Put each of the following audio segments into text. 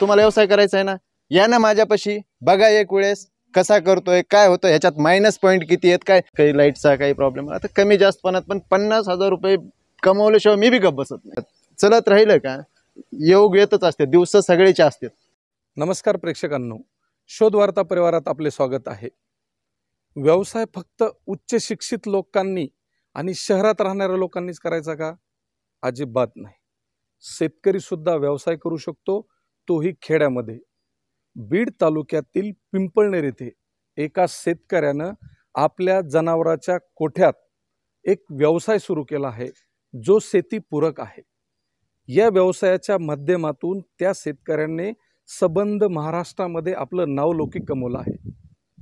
तुम्हाला व्यवसाय करायचा आहे ना या ना माझ्यापाशी बघा एक वेळेस कसा करतोय काय होतं ह्याच्यात मायनस पॉईंट किती आहेत काय काही लाईटचा काही प्रॉब्लेम आता कमी जास्तपणात पण पन्नास हजार रुपये कमावल्याशिवाय मी बी गप बसत नाही चलत राहिलं का योग येतच असते दिवस सगळेचे असतात नमस्कार प्रेक्षकांनो शोधवार्ता परिवारात आपले स्वागत आहे व्यवसाय फक्त उच्च शिक्षित लोकांनी आणि शहरात राहणाऱ्या लोकांनीच करायचा का अजिबात नाही शेतकरी सुद्धा व्यवसाय करू शकतो तोही खेड्यामध्ये बीड तालुक्यातील पिंपळनेर येथे एका शेतकऱ्यानं आपल्या जनावराच्या कोठ्यात एक व्यवसाय सुरू केला आहे जो शेतीपूरक आहे या व्यवसायाच्या माध्यमातून त्या शेतकऱ्याने सबंध महाराष्ट्रामध्ये आपलं नावलौकिक कमवलं आहे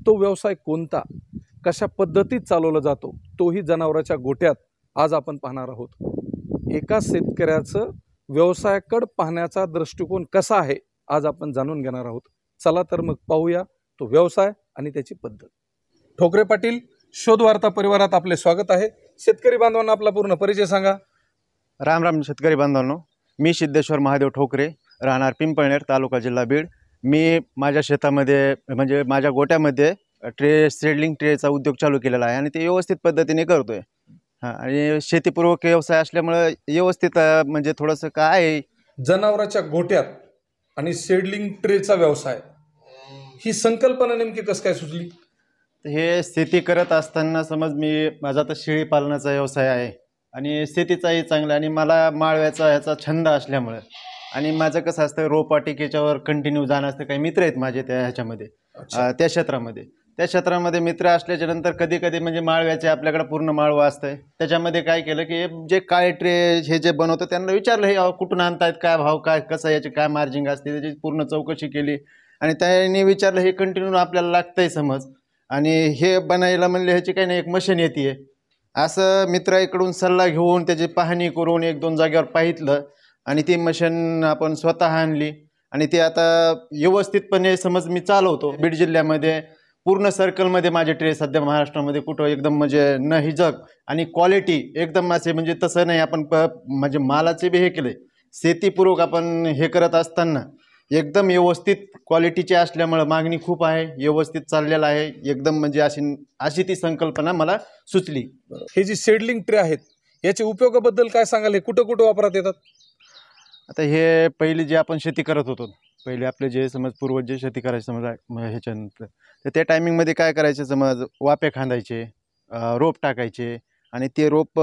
तो व्यवसाय कोणता कशा पद्धतीत चालवला जातो तोही जनावराच्या गोठ्यात आज आपण पाहणार आहोत एका शेतकऱ्याचं व्यवसायाकडे पाहण्याचा दृष्टिकोन कसा आहे आज आपण जाणून घेणार आहोत चला तर मग पाहूया तो व्यवसाय आणि त्याची पद्धत ठोकरे पाटील शोधवार्ता परिवारात आपले स्वागत आहे शेतकरी बांधवांना आपला पूर्ण परिचय सांगा राम राम शेतकरी बांधवांनो मी सिद्धेश्वर महादेव ठोकरे राहणार पिंपळनेर तालुका जिल्हा बीड मी माझ्या शेतामध्ये म्हणजे माझ्या गोट्यामध्ये ट्रे सेडलिंग ट्रेचा उद्योग चालू केलेला आहे आणि ते व्यवस्थित पद्धतीने करतोय आणि शेतीपूर्वक व्यवसाय असल्यामुळे व्यवस्थित म्हणजे थोडस काय आहे, जनावराच्या गोट्यात आणि सेडलिंग ट्रेचा व्यवसाय ही संकल्पना नेमकी कसं काय सुचली हे शेती करत असताना समज मी माझा तर शेळी पालनाचा व्यवसाय आहे आणि शेतीचाही चांगला आणि मला माळव्याचा ह्याचा छंद असल्यामुळे आणि माझं कसं असतं रोपवाटिकेच्यावर कंटिन्यू जाणं असतं काही मित्र आहेत माझे त्या ह्याच्यामध्ये त्या क्षेत्रामध्ये त्या क्षेत्रामध्ये मित्र असल्याच्या नंतर कधी कधी म्हणजे माळव्याचे आपल्याकडे पूर्ण माळवा असतंय त्याच्यामध्ये काय केलं की जे काय ट्रे हे जे बनवतं त्यांना विचारलं हे कुठून आणतायत काय भाव काय कसं याची काय मार्जिंग असते त्याची पूर्ण चौकशी केली आणि त्यांनी विचारलं हे कंटिन्यू आपल्याला लागतंय समज आणि हे बनायला म्हणले ह्याची काही नाही एक मशीन येते असं मित्राकडून सल्ला घेऊन त्याची पाहणी करून एक दोन जागेवर पाहितलं आणि ती मशीन आपण स्वतः आणली आणि ती आता व्यवस्थितपणे समज मी चालवतो बीड जिल्ह्यामध्ये पूर्ण सर्कलमध्ये माझे ट्रे सध्या महाराष्ट्रामध्ये कुठं एकदम म्हणजे न हिजक आणि क्वालिटी एकदम असे म्हणजे तसं नाही आपण प म्हणजे मालाचे बी हे केले शेतीपूर्वक आपण हे करत असताना एकदम व्यवस्थित क्वालिटीचे असल्यामुळं मागणी खूप आहे व्यवस्थित चाललेलं आहे एकदम म्हणजे अशी अशी ती संकल्पना मला सुचली हे जी शेडलिंग ट्रे आहेत याच्या उपयोगाबद्दल काय सांगाल हे कुठं कुठं वापरात येतात आता हे पहिले जे आपण शेती करत होतो पहिले आपले जे समज पूर्वज जे शेती करायचे समज ह्याच्यानंतर तर त्या टायमिंगमध्ये काय करायचं समज वापे खांदायचे रोप टाकायचे आणि ते रोप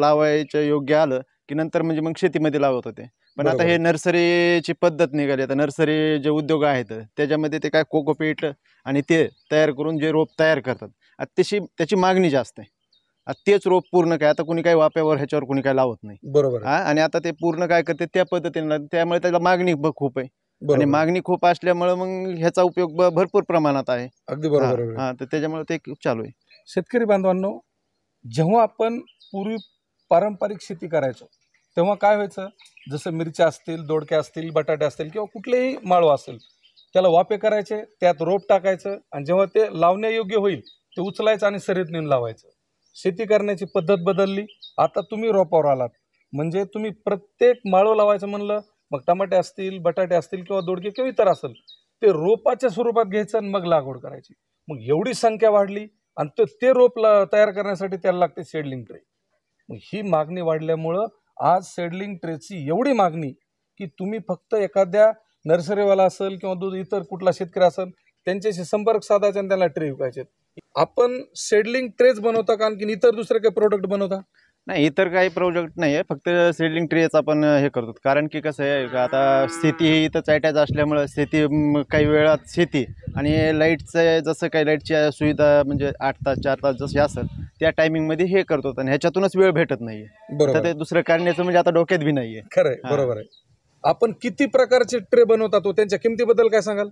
लावायचं योग्य आलं की नंतर म्हणजे मग शेतीमध्ये लावत होते पण आता हे नर्सरीची पद्धत निघाली आता नर्सरी जे उद्योग आहेत त्याच्यामध्ये ते काय कोकोपीट आणि ते तयार करून जे रोप तयार करतात अतिशय त्याची मागणी जास्त आहे तेच रोप पूर्ण काय आता कुणी काय वाप्यावर ह्याच्यावर कुणी काय लावत नाही बरोबर आणि आता ते पूर्ण काय करते त्या पद्धतीने त्यामुळे त्याला मागणी खूप आहे आणि मागणी खूप असल्यामुळे मग ह्याचा उपयोग भरपूर प्रमाणात आहे अगदी बरोबर हा तर त्याच्यामुळे ते खूप चालू आहे शेतकरी बांधवांनो जेव्हा आपण पूर्वी पारंपरिक शेती करायचो तेव्हा काय व्हायचं जसं मिरच्या असतील दोडक्या असतील बटाटे असतील किंवा कुठलेही माळवा असेल त्याला वापे करायचे त्यात रोप टाकायचं आणि जेव्हा ते लावण्यायोग्य होईल ते उचलायचं आणि सरीत नेऊन लावायचं शेती करण्याची पद्धत बदलली आता तुम्ही रोपावर आलात म्हणजे तुम्ही प्रत्येक माळव लावायचं म्हणलं मग टमाटे असतील बटाटे असतील किंवा दोडके किंवा इतर असेल ते रोपाच्या स्वरूपात घ्यायचं आणि मग लागवड करायची मग एवढी संख्या वाढली आणि ते रोप तयार करण्यासाठी त्याला लागते सेडलिंग ट्रे मग ही मागणी वाढल्यामुळं आज सेडलिंग ट्रेची एवढी मागणी की तुम्ही फक्त एखाद्या नर्सरीवाला असेल किंवा दूध इतर कुठला शेतकरी असेल त्यांच्याशी संपर्क साधायचा आणि त्यांना ट्रे विकायचे आपण सेडलिंग ट्रेच बनवता कारण की इतर दुसरे काही प्रोडक्ट बनवता नाही इतर काही प्रोजेक्ट नाही आहे फक्त सीडलिंग ट्रीच आपण हे करतो कारण की कसं आहे का आता शेती ही इथं चायटाच असल्यामुळं शेती काही वेळात शेती आणि लाईटचं जसं काही लाईटची सुविधा म्हणजे आठ तास चार तास जशी असेल त्या टायमिंगमध्ये हे करतो आणि ह्याच्यातूनच वेळ भेटत नाही तर ते दुसरं करण्याचं म्हणजे आता डोक्यात बी नाही आहे खरं आहे बरोबर आहे आपण किती प्रकारचे ट्रे बनवतात हो? त्यांच्या किमतीबद्दल काय सांगाल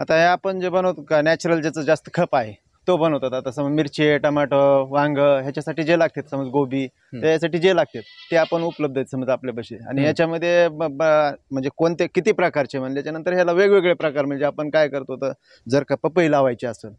आता हे आपण जे बनवतो का नॅचरल ज्याचं जास्त खप आहे तो बनवतात आता समज मिरची टमाटो वांग ह्याच्यासाठी जे लागतात समज गोबी त्यासाठी जे लागतात ते आपण उपलब्ध आहेत समज आपल्यापाशी आणि ह्याच्यामध्ये म्हणजे कोणते किती प्रकारचे म्हणजे त्याच्यानंतर ह्याला वेगवेगळे प्रकार म्हणजे आपण काय करतो तर जर का पपई लावायची असेल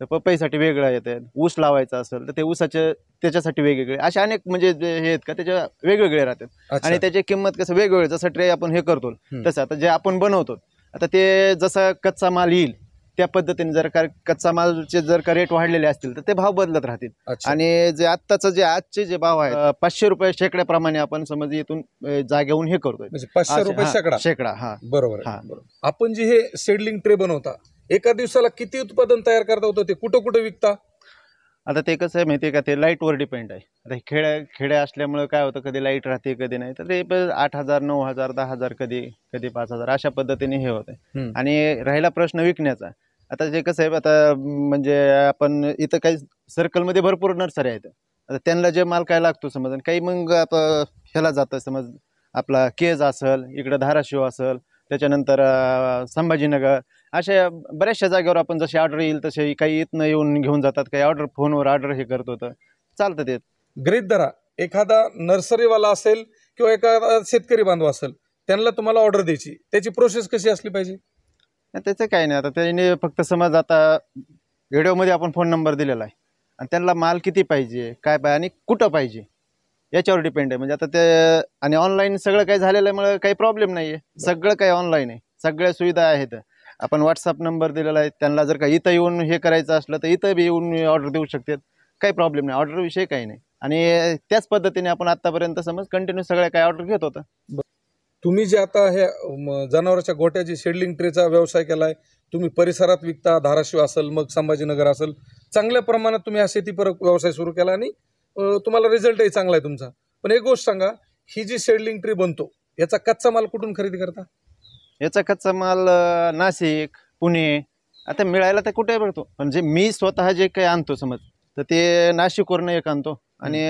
तर पपईसाठी वेगळं येतात ऊस लावायचा असेल तर ते ऊसाचे त्याच्यासाठी वेगवेगळे असे अनेक म्हणजे हे आहेत का त्याच्या वेगवेगळे राहतात आणि त्याची किंमत कसं वेगवेगळे जसं ट्रे आपण हे करतो तसं आता जे आपण बनवतो आता ते जसं कच्चा माल येईल त्या पद्धतीने जर का कच्चा मालचे जर का रेट वाढलेले असतील तर ते भाव बदलत राहतील आणि जे आत्ताचं जे आजचे जे भाव आहे पाचशे रुपये शेकड्याप्रमाणे आपण समज येथून जागेहून हे करतोय म्हणजे पाचशे रुपये शेकडा शेकडा हा बरोबर आपण जे हे सेडलिंग ट्रे बनवता एका दिवसाला किती उत्पादन तयार करता होतं ते कुठं कुठं विकता आता ते कसं आहे माहिती आहे का ते लाईटवर डिपेंड आहे आता खेड्या खेड्या असल्यामुळे काय होतं कधी लाईट राहते कधी नाही तर ते आठ हजार नऊ हजार दहा हजार कधी कधी पाच हजार अशा पद्धतीने हे होतं आणि राहिला प्रश्न विकण्याचा आता जे कसं आहे आता म्हणजे आपण इथं काही सर्कलमध्ये भरपूर नर्सरी आहेत आता त्यांना जे माल काय लागतो समज काही मग आता ह्याला जातं समज आपला केज असेल इकडं धाराशिव असेल त्याच्यानंतर संभाजीनगर अशा बऱ्याचशा जागेवर आपण जशी ऑर्डर येईल तसे काही इथनं येऊन घेऊन जातात काही ऑर्डर फोनवर ऑर्डर हे करत होतं चालतं ते ग्रीत धरा एखादा नर्सरीवाला असेल किंवा एखादा शेतकरी बांधव असेल त्यांना तुम्हाला ऑर्डर द्यायची त्याची प्रोसेस कशी असली पाहिजे त्याचं काही नाही आता त्याने फक्त समज आता व्हिडिओमध्ये आपण फोन नंबर दिलेला आहे आणि त्यांना माल किती पाहिजे काय पाहिजे आणि कुठं पाहिजे याच्यावर डिपेंड आहे म्हणजे आता ते आणि ऑनलाईन सगळं काही झालेलं आहे मला काही प्रॉब्लेम नाही आहे सगळं काही ऑनलाईन आहे सगळ्या सुविधा आहेत आपण व्हॉट्सअप नंबर दिलेला आहे त्यांना जर का इथं येऊन हे करायचं असलं तर इथं बी येऊन ऑर्डर देऊ शकतात काही प्रॉब्लेम नाही ऑर्डरविषयी काही नाही आणि त्याच पद्धतीने आपण आत्तापर्यंत समज कंटिन्यू सगळ्या काही ऑर्डर घेत होतं तुम्ही जे आता हे जनावरांच्या गोट्याची शेडलिंग ट्रेचा व्यवसाय केला आहे तुम्ही परिसरात विकता धाराशिव असेल मग संभाजीनगर असेल चांगल्या प्रमाणात तुम्ही हा शेतीपरक व्यवसाय सुरू केला आणि तुम्हाला रिझल्टही चांगला आहे तुमचा पण एक गोष्ट सांगा ही जी शेडलिंग ट्री बनतो याचा कच्चा माल कुठून खरेदी करता याचा कच्चा माल नाशिक पुणे आता मिळायला तर कुठे मिळतो पण जे मी स्वतः जे काही आणतो समज तर ते नाशिकवरून एक आणतो आणि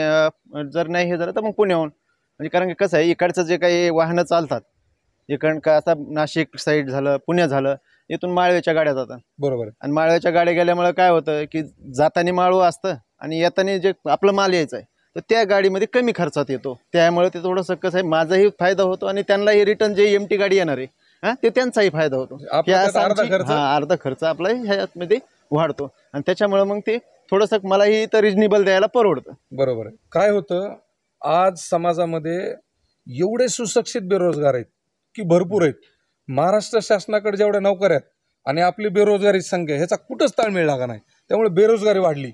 जर नाही हे झालं तर मग पुण्याहून म्हणजे कारण की कसं आहे इकडचं जे काही वाहनं चालतात इकडं का आता नाशिक साईड झालं पुणे झालं इथून माळव्याच्या गाड्या जातात बरोबर आणि माळव्याच्या गाड्या गेल्यामुळे काय होतं की जाताना माळू असतं आणि येताना जे आपलं माल यायचं आहे तर त्या गाडीमध्ये कमी खर्चात येतो त्यामुळे ते थोडंसं कसं आहे माझाही फायदा होतो आणि त्यांनाही रिटर्न जे एम टी गाडी येणार आहे हा ते त्यांचाही फायदा होतो हा अर्धा खर्च आपला ह्यामध्ये वाढतो आणि त्याच्यामुळे मग ते थोडंसं मलाही तर रिजनेबल द्यायला परवडतं बरोबर काय होतं आज समाजामध्ये एवढे सुशिक्षित बेरोजगार आहेत की भरपूर आहेत महाराष्ट्र शासनाकडे जेवढ्या नोकऱ्या आहेत आणि आपली बेरोजगारीची संख्या ह्याचा कुठंच ताळमेळ लागा नाही त्यामुळे बेरोजगारी वाढली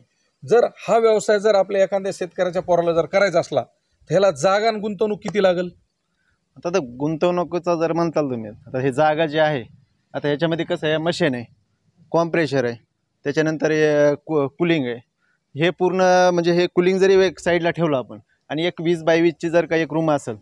जर हा व्यवसाय जर आपल्या एखाद्या शेतकऱ्याच्या पोराला जर करायचा असला तर ह्याला जागा आणि गुंतवणूक किती लागेल आता तर गुंतवणुकीचा जर म्हणताल तुम्ही आता हे जागा जी आहे आता ह्याच्यामध्ये कसं आहे मशीन आहे कॉम्प्रेशर आहे त्याच्यानंतर कु कुलिंग आहे हे पूर्ण म्हणजे हे कुलिंग जरी एक साईडला ठेवलं आपण आणि एक वीस बाय जर का एक रूम असेल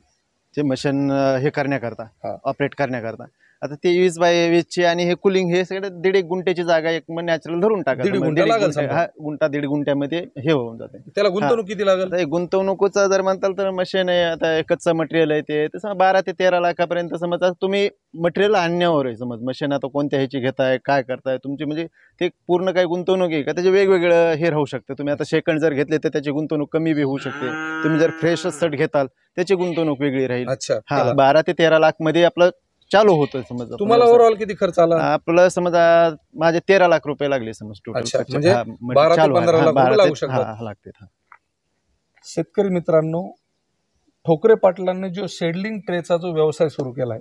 ते मशीन हे करण्याकरता ऑपरेट करण्याकरता आता ते वीस बाय ची आणि हे कुलिंग हे सगळे दीड एक गुंट्याची जागा एक नॅचरल धरून टाका दीड गुंठा गुंटा दीड गुंट्यामध्ये हे होऊन जाते त्याला गुंतवणूक किती लागेल गुंतवणुकीचा जर म्हणताल तर मशीन आहे आता एकच मटेरियल आहे ते तसं बारा ते तेरा लाखापर्यंत समज तुम्ही मटेरियल आणण्यावर आहे समज मशीन आता कोणत्या ह्याची घेताय काय करताय तुमची म्हणजे ते पूर्ण काही गुंतवणूक आहे का त्याचे वेगवेगळं हे राहू शकतं तुम्ही आता सेकंड जर घेतले तर त्याची गुंतवणूक कमी बी होऊ शकते तुम्ही जर फ्रेश सट घेताल त्याची गुंतवणूक वेगळी राहील अच्छा हा बारा ते तेरा लाख मध्ये आपलं चालू होतोय समज तुम्हाला ओव्हरऑल किती खर्च आला आपलं समजा माझे तेरा लाख रुपये लागले समज टोटल म्हणजे, म्हणजे लागते शेतकरी मित्रांनो ठोकरे पाटलांनी जो शेडलिंग ट्रेचा जो व्यवसाय सुरू केलाय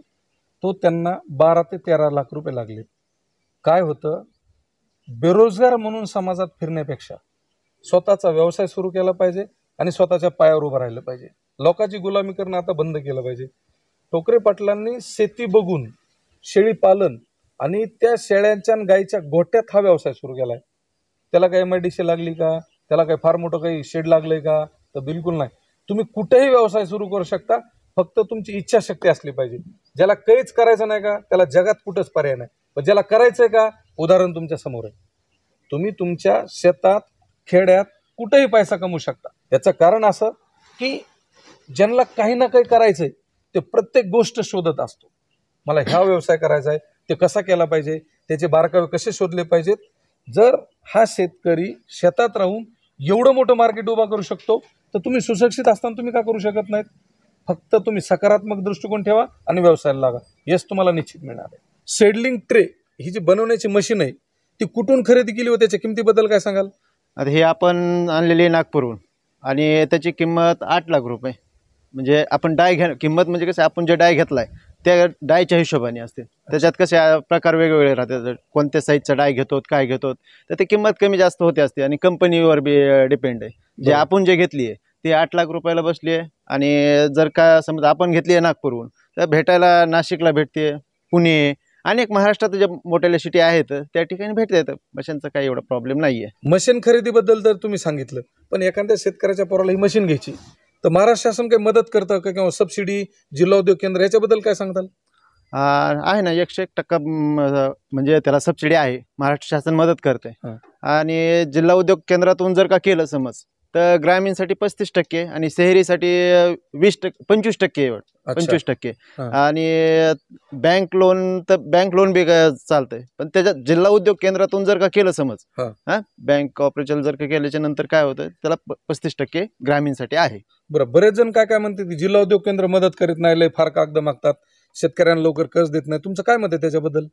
तो त्यांना बारा ते तेरा लाख रुपये लागले काय होतं बेरोजगार म्हणून समाजात फिरण्यापेक्षा स्वतःचा व्यवसाय सुरू केला पाहिजे आणि स्वतःच्या पायावर उभं राहिलं पाहिजे लोकांची गुलामी करणं आता बंद केलं पाहिजे ठोकरे पाटलांनी शेती बघून शेळी पालन आणि त्या शेळ्यांच्या गायीच्या गोट्यात हा व्यवसाय सुरू केलाय त्याला काही एम लागली का त्याला काही फार मोठं काही शेड लागलं का तर बिलकुल नाही तुम्ही कुठेही व्यवसाय सुरू करू शकता फक्त तुमची इच्छाशक्ती असली पाहिजे ज्याला काहीच करायचं नाही का त्याला जगात कुठंच पर्याय नाही पण ज्याला करायचं आहे का उदाहरण तुमच्या समोर आहे तुम्ही तुमच्या शेतात खेड्यात कुठेही पैसा कमवू शकता याचं कारण असं की ज्यांना काही ना काही करायचंय ते प्रत्येक गोष्ट शोधत असतो मला ह्या व्यवसाय करायचा आहे ते कसा केला पाहिजे त्याचे बारकावे कसे शोधले पाहिजेत जर हा शेतकरी शेतात राहून एवढं मोठं मार्केट उभा करू शकतो तर तुम्ही सुशिक्षित असताना तुम्ही का करू शकत नाहीत फक्त तुम्ही सकारात्मक दृष्टिकोन ठेवा आणि व्यवसायाला लागा यश तुम्हाला निश्चित मिळणार आहे सेडलिंग ट्रे ही जी बनवण्याची मशीन आहे ती कुठून खरेदी केली व त्याच्या किमतीबद्दल काय सांगाल आता हे आपण आणलेली नागपूरहून आणि त्याची किंमत आठ लाख रुपये म्हणजे आपण डाय घ्या किंमत म्हणजे कसं आपण जे डाय घेतलाय त्या डायच्या हिशोबाने असते त्याच्यात कसे प्रकार वेगवेगळे राहतात कोणत्या साईजचा डाय घेतो काय घेतो तर ते किंमत कमी जास्त होते असते आणि कंपनीवर बी डिपेंड आहे जे आपण जे घेतली आहे ती आठ लाख रुपयाला बसली आहे आणि जर का समजा आपण घेतली आहे नागपूरहून तर भेटायला नाशिकला भेटते पुणे अनेक महाराष्ट्रात ज्या मोठ्या सिटी आहेत त्या ठिकाणी भेटते मशीनचा काही एवढा प्रॉब्लेम नाही आहे मशीन खरेदीबद्दल तर तुम्ही सांगितलं पण एखाद्या शेतकऱ्याच्या पोराला ही मशीन घ्यायची तर महाराष्ट्र शासन काही मदत करतं का किंवा सबसिडी जिल्हा उद्योग केंद्र याच्याबद्दल काय सांगताल आहे ना एकशे एक टक्का म्हणजे त्याला सबसिडी आहे महाराष्ट्र शासन मदत करते आणि जिल्हा उद्योग केंद्रातून जर का केलं समज तर ग्रामीणसाठी पस्तीस टक्के आणि शहरीसाठी वीस टक्के पंचवीस टक्के पंचवीस टक्के आणि बँक लोन तर बँक लोन बी चालतंय पण त्याच्यात जिल्हा उद्योग केंद्रातून जर का केलं समज हा बँक ऑपरेशन जर का केल्याच्या नंतर काय होतं त्याला पस्तीस टक्के ग्रामीणसाठी आहे बरं बरेच जण काय काय म्हणते की जिल्हा उद्योग केंद्र मदत करीत नाही लय फार कागद मागतात शेतकऱ्यांना लवकर कर्ज देत नाही तुमचं काय मत आहे त्याच्याबद्दल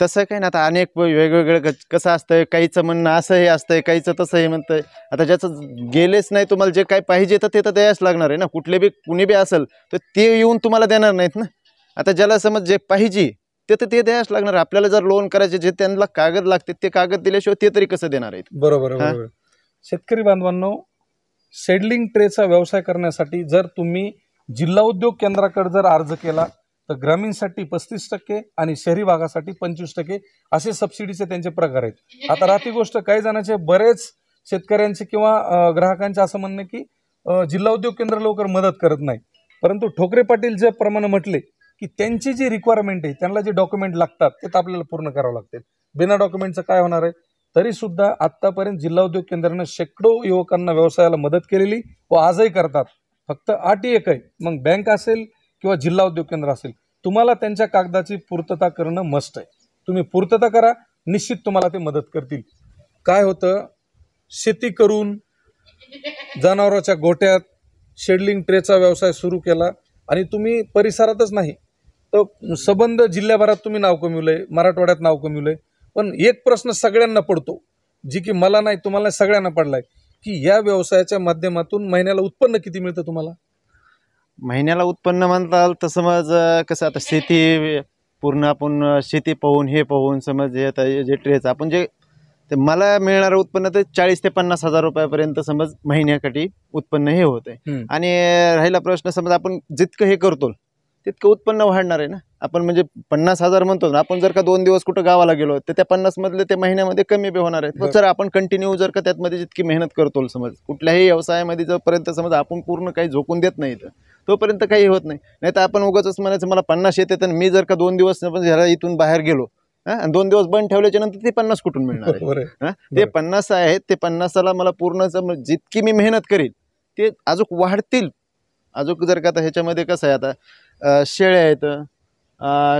तसं काय ना आता अनेक वेगवेगळे कसं असतंय काहीचं म्हणणं असं हे असतंय काहीचं तसं हे म्हणतंय आता ज्याचं गेलेच नाही तुम्हाला जे काय पाहिजे तर ते तर द्यायच लागणार आहे ना कुठले बी कुणी बी असेल तर ते येऊन तुम्हाला देणार नाहीत ना आता ज्याला समज जे पाहिजे ते तर ते द्यायच लागणार आपल्याला जर लोन करायचे जे त्यांना कागद लागते ते कागद दिल्याशिवाय ते तरी कसं देणार आहेत बरोबर शेतकरी बांधवांनो सेडलिंग ट्रेचा व्यवसाय करण्यासाठी जर तुम्ही जिल्हा उद्योग केंद्राकडे जर अर्ज केला तर ग्रामीणसाठी पस्तीस टक्के आणि शहरी भागासाठी पंचवीस टक्के असे सबसिडीचे त्यांचे प्रकार आहेत आता राहती गोष्ट काही जणांचे बरेच शेतकऱ्यांचे किंवा ग्राहकांचे असं म्हणणं की जिल्हा उद्योग केंद्र लवकर मदत करत नाही परंतु ठोकरे पाटील ज्या प्रमाणे म्हटले की त्यांची जी रिक्वायरमेंट आहे त्यांना जे डॉक्युमेंट लागतात ते आपल्याला पूर्ण करावं लागते बिना डॉक्युमेंटचं काय होणार आहे तरीसुद्धा आत्तापर्यंत जिल्हा उद्योग केंद्रानं शेकडो युवकांना व्यवसायाला मदत केलेली व आजही करतात फक्त आटी एक आहे मग बँक असेल किंवा जिल्हा उद्योग केंद्र असेल तुम्हाला त्यांच्या कागदाची पूर्तता करणं मस्ट आहे तुम्ही पूर्तता करा निश्चित तुम्हाला ते मदत करतील काय होतं शेती करून जनावराच्या गोट्यात शेडलिंग ट्रेचा व्यवसाय सुरू केला आणि तुम्ही परिसरातच नाही तर सबंध जिल्ह्याभरात तुम्ही नाव कमिवलंय मराठवाड्यात नाव कमिवलंय आहे पण एक प्रश्न सगळ्यांना पडतो जी की मला नाही तुम्हाला सगळ्यांना पडलाय की या व्यवसायाच्या माध्यमातून महिन्याला उत्पन्न किती मिळतं तुम्हाला महिन्याला उत्पन्न म्हणताल तर समज कसं आता शेती पूर्ण आपण शेती पाहून हे पाहून समज हे आता जे ट्रेच आपण जे ते मला मिळणारं उत्पन्न ते चाळीस ते पन्नास हजार रुपयापर्यंत समज महिन्याकाठी उत्पन्न हे होत आणि राहिला प्रश्न समज आपण जितकं हे करतो तितकं उत्पन्न वाढणार आहे ना आपण म्हणजे पन्नास हजार म्हणतो ना आपण जर का दोन दिवस कुठं गावाला गेलो तर त्या पन्नास मधले ते महिन्यामध्ये कमी बी होणार आहेत जर आपण कंटिन्यू जर का त्यातमध्ये जितकी मेहनत करतो समज कुठल्याही व्यवसायामध्ये जोपर्यंत समज आपण पूर्ण काही झोकून देत नाही तर तोपर्यंत काही होत नाही नाही तर आपण उगाच म्हणायचं मला पन्नास येते तर मी जर का दोन दिवस इथून बाहेर गेलो हा दोन दिवस बंद ठेवल्याच्या नंतर ते पन्नास कुठून मिळणार आहे ते पन्नास आहेत ते पन्नासाला मला पूर्ण जितकी मी मेहनत करीन ते अजून वाढतील अजून जर का आता ह्याच्यामध्ये कसं आहे आता शेळ्या आहेत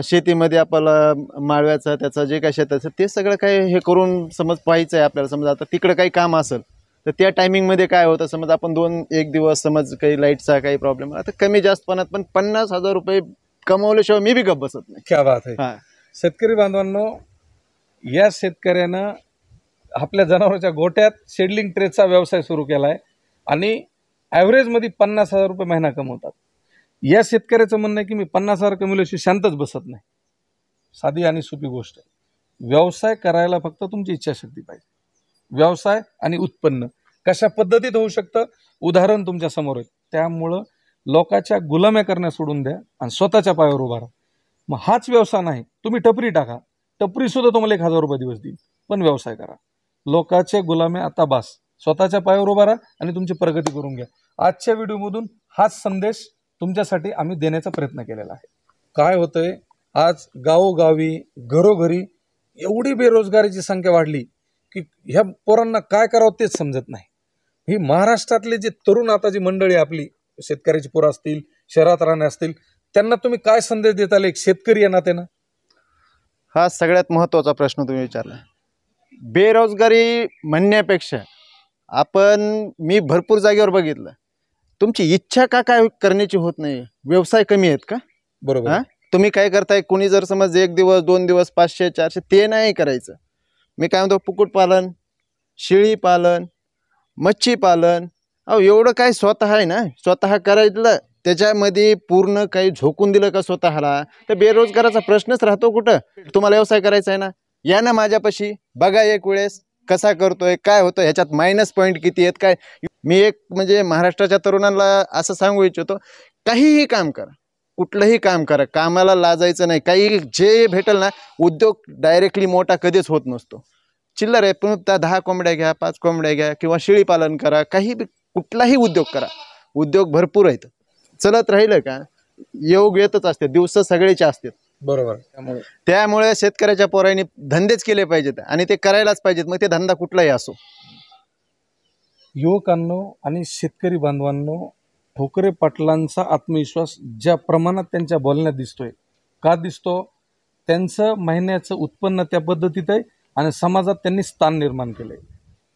शेतीमध्ये आपल्याला माळव्याचं त्याचं जे काय शेताचं ते सगळं काय हे करून समज पाहायचं आहे आपल्याला समज आता तिकडं काही काम असेल तर त्या टायमिंगमध्ये काय होतं समज आपण दोन एक दिवस समज काही लाईटचा काही प्रॉब्लेम आता कमी जास्तपणात पण पन्नास हजार रुपये कमावल्याशिवाय मी बी गप बसत नाही क्या बात आहे शेतकरी बांधवांनो या शेतकऱ्यानं आपल्या जनावरांच्या गोट्यात शेडलिंग ट्रेडचा व्यवसाय सुरू केला आहे आणि ॲव्हरेजमध्ये पन्नास हजार रुपये महिना कमवतात या शेतकऱ्याचं म्हणणं आहे की मी पन्नास हजार कमिल्याशिवाय शांतच बसत नाही साधी आणि सोपी गोष्ट आहे व्यवसाय करायला फक्त तुमची इच्छाशक्ती पाहिजे व्यवसाय आणि उत्पन्न कशा पद्धतीत होऊ शकतं उदाहरण तुमच्या समोर आहे त्यामुळं लोकाच्या गुलाम्या करण्या सोडून द्या आणि स्वतःच्या पायावर उभा राहा मग हाच व्यवसाय नाही तुम्ही टपरी टाका टपरीसुद्धा तुम्हाला एक हजार रुपये दिवस देईल पण व्यवसाय करा लोकाचे गुलामे आता बास स्वतःच्या पायावर उभा राहा आणि तुमची प्रगती करून घ्या आजच्या व्हिडिओमधून हाच संदेश तुमच्यासाठी आम्ही देण्याचा प्रयत्न केलेला आहे काय होतंय आज गावोगावी घरोघरी एवढी बेरोजगारीची संख्या वाढली की ह्या पोरांना काय करावं तेच समजत नाही ही महाराष्ट्रातले जे तरुण आता जी मंडळी आपली शेतकऱ्याची पोरं असतील शहरात राहणे असतील त्यांना तुम्ही काय संदेश देता एक शेतकरी या नात्यानं हा सगळ्यात महत्त्वाचा प्रश्न तुम्ही विचारला बेरोजगारी म्हणण्यापेक्षा आपण मी भरपूर जागेवर बघितलं तुमची इच्छा का काय करण्याची होत नाही व्यवसाय कमी आहेत का बरोबर तुम्ही काय करताय कुणी जर समज एक दिवस दोन दिवस पाचशे चारशे ते नाही करायचं मी काय म्हणतो कुक्कुटपालन शिळी पालन मच्छी पालन अहो एवढं काय स्वतः आहे ना स्वतः करायचं त्याच्यामध्ये पूर्ण काही झोकून दिलं का स्वतःला तर बेरोजगाराचा प्रश्नच राहतो कुठं तुम्हाला व्यवसाय करायचा आहे ना या ना माझ्यापाशी बघा एक वेळेस कसा करतोय काय होतं ह्याच्यात मायनस पॉईंट किती आहेत काय मी एक म्हणजे महाराष्ट्राच्या तरुणांना असं सांगू इच्छितो काहीही काम करा कुठलंही काम करा कामाला लाजायचं नाही काही जे भेटेल ना उद्योग डायरेक्टली मोठा कधीच होत नसतो चिल्लर आहे पण त्या दहा कोंबड्या घ्या पाच कोंबड्या घ्या किंवा शेळीपालन करा काही कुठलाही उद्योग करा उद्योग भरपूर आहेत चलत राहिलं का योग येतच असते दिवस सगळेचे असतात बरोबर त्यामुळे शेतकऱ्याच्या पोरांनी धंदेच केले पाहिजेत आणि ते करायलाच पाहिजेत मग ते धंदा कुठलाही असो युवकांनो आणि शेतकरी बांधवांनो ठोकरे पाटलांचा आत्मविश्वास ज्या प्रमाणात त्यांच्या बोलण्यात दिसतोय का दिसतो त्यांचं महिन्याचं उत्पन्न त्या पद्धतीत आहे आणि समाजात त्यांनी स्थान निर्माण केलंय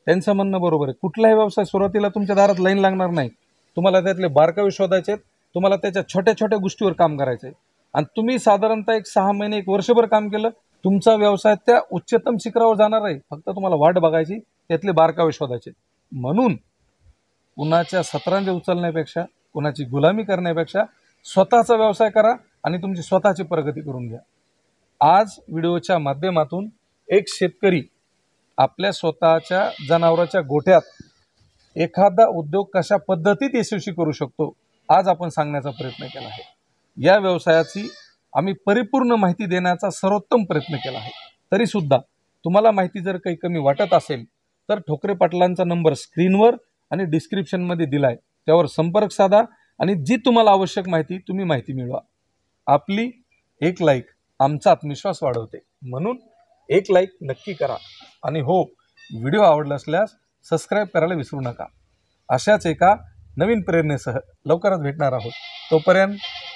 त्यांचं म्हणणं बरोबर आहे कुठलाही व्यवसाय सुरुवातीला तुमच्या दारात लाईन लागणार नाही तुम्हाला त्यातले बारकावे शोधायचे आहेत तुम्हाला त्याच्या छोट्या छोट्या गोष्टीवर काम करायचंय आणि तुम्ही साधारणतः एक सहा महिने एक वर्षभर काम केलं तुमचा व्यवसाय त्या उच्चतम शिखरावर जाणार आहे फक्त तुम्हाला वाट बघायची त्यातले बारकावे शोधायचे म्हणून कुणाच्या सत्रांजे उचलण्यापेक्षा कुणाची गुलामी करण्यापेक्षा स्वतःचा व्यवसाय करा आणि तुमची स्वतःची प्रगती करून घ्या आज व्हिडिओच्या माध्यमातून एक शेतकरी आपल्या स्वतःच्या जनावरांच्या गोठ्यात एखादा उद्योग कशा पद्धतीत यशस्वी करू शकतो आज आपण सांगण्याचा प्रयत्न केला आहे या व्यवसायाची आम्ही परिपूर्ण माहिती देण्याचा सर्वोत्तम प्रयत्न केला आहे तरीसुद्धा तुम्हाला माहिती जर काही कमी वाटत असेल तर ठोकरे पाटलांचा नंबर स्क्रीनवर आणि डिस्क्रिप्शनमध्ये दिला आहे त्यावर संपर्क साधा आणि जी तुम्हाला आवश्यक माहिती तुम्ही माहिती मिळवा आपली एक लाईक आमचा आत्मविश्वास वाढवते म्हणून एक लाईक नक्की करा आणि हो व्हिडिओ आवडला असल्यास सबस्क्राईब करायला विसरू नका अशाच एका नवीन प्रेरणेसह लवकरच भेटणार आहोत तोपर्यंत